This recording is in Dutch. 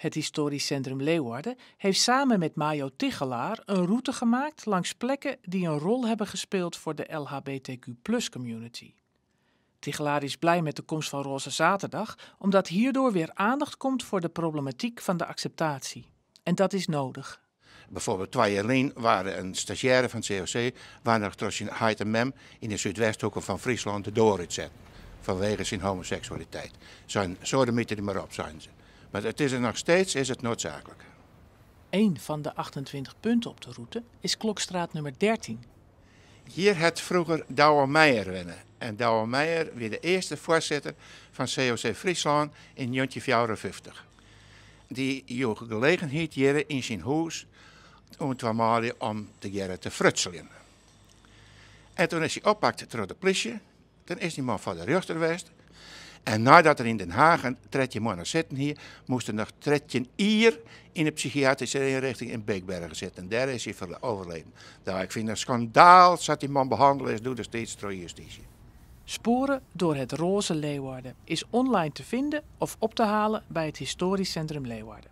Het Historisch Centrum Leeuwarden heeft samen met Mayo Tichelaar een route gemaakt langs plekken die een rol hebben gespeeld voor de LHBTQ-community. Tichelaar is blij met de komst van Roze Zaterdag, omdat hierdoor weer aandacht komt voor de problematiek van de acceptatie. En dat is nodig. Bijvoorbeeld Twaye Leen waren een stagiaire van COC, waar nog trouwens in en Mem in de zuidwesthoeken van Friesland de dooruit zet. Vanwege zijn homoseksualiteit. Zijn soorten die maar op zijn ze. Maar het is er nog steeds is het noodzakelijk. Een van de 28 punten op de route is Klokstraat nummer 13. Hier had vroeger Douwe Meijer winnen. En Douwe Meijer weer de eerste voorzitter van COC Friesland in 1954. Die joeg gelegenheid hier in zijn huis om te om te jere te frutselen. En toen is hij oppakt door de plisje. dan is die man van de rechter geweest en nadat er in Den Haag een tretje mannen zitten hier, er nog tretje hier in de psychiatrische inrichting in Beekbergen zitten. En daar is hij overleden. Daar, nou, ik vind het een schandaal, zat die man behandelen is, doe er steeds justitie. Sporen door het roze Leeuwarden is online te vinden of op te halen bij het Historisch Centrum Leeuwarden.